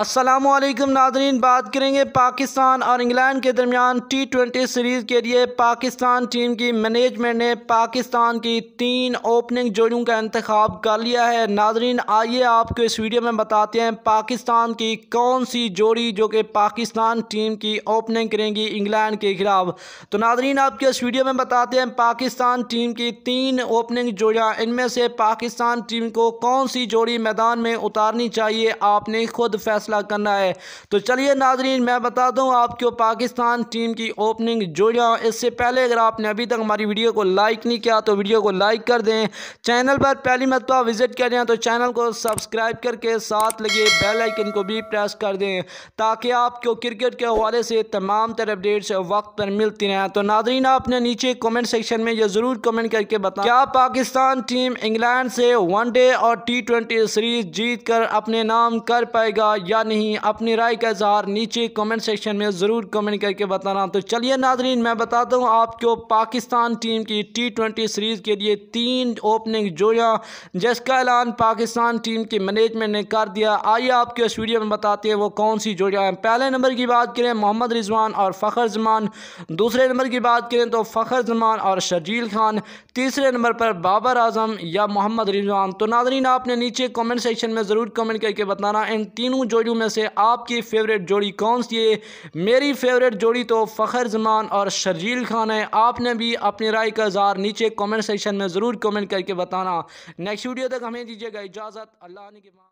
असलम नाजरीन बात करेंगे पाकिस्तान और इंग्लैंड के दरमियान टी ट्वेंटी सीरीज़ के लिए पाकिस्तान टीम की मैनेजमेंट ने पाकिस्तान की तीन ओपनिंग जोड़ियों का इंतखब कर लिया है नाजरीन आइए आपको इस वीडियो में बताते हैं पाकिस्तान की कौन सी जोड़ी जो कि पाकिस्तान टीम की ओपनिंग करेंगी इंग्लैंड के खिलाफ तो नाजरीन आपके इस वीडियो में बताते हैं पाकिस्तान टीम की तीन ओपनिंग जोड़ियाँ इनमें से पाकिस्तान टीम को कौन सी जोड़ी मैदान में उतारनी चाहिए आपने खुद फैसला फैसला करना है तो चलिए नाजरीन मैं बता दूँ आपको पाकिस्तान टीम की ओपनिंग जोड़ियाँ इससे पहले अगर आपने अभी तक हमारी वीडियो को लाइक नहीं किया तो वीडियो को लाइक कर दें चैनल पर पहली मरतबा विजिट कर रहे तो चैनल को सब्सक्राइब करके साथ लगे बेल आइकन को भी प्रेस कर दें ताकि आपको क्रिकेट के हवाले से तमाम तरह अपडेट्स वक्त पर मिलती रहें तो नाजरीन आपने नीचे कमेंट सेक्शन में यह ज़रूर कमेंट करके बताएं क्या पाकिस्तान टीम इंग्लैंड से वनडे और टी सीरीज़ जीत कर अपने नाम कर पाएगा या नहीं अपनी राय का इजहार नीचे कमेंट सेक्शन में ज़रूर कमेंट करके बताना तो चलिए नाजरीन मैं बताता हूँ आपको पाकिस्तान टीम की टी ट्वेंटी सीरीज़ के लिए तीन ओपनिंग जोया जिसका ऐलान पाकिस्तान टीम के मैनेजमेंट ने कर दिया आइए आपके इस वीडियो में बताते हैं वो कौन सी जोया है पहले नंबर की बात करें मोहम्मद रिजवान और फ़खर जमान दूसरे नंबर की बात करें तो फ़खर जमान और शर्जील खान तीसरे नंबर पर बाबर आजम या मोहम्मद रिजवान तो नाजरीन आपने नीचे कमेंट सेक्शन में ज़रूर कमेंट करके बताना इन तीनों जो जोड़ियों में से आपकी फेवरेट जोड़ी कौन सी है मेरी फेवरेट जोड़ी तो फ़खर जमान और शर्जील खान है आपने भी अपनी राय का इजहार नीचे कमेंट सेक्शन में ज़रूर कमेंट करके बताना नेक्स्ट वीडियो तक हमें दीजिएगा इजाज़त अल्लाह के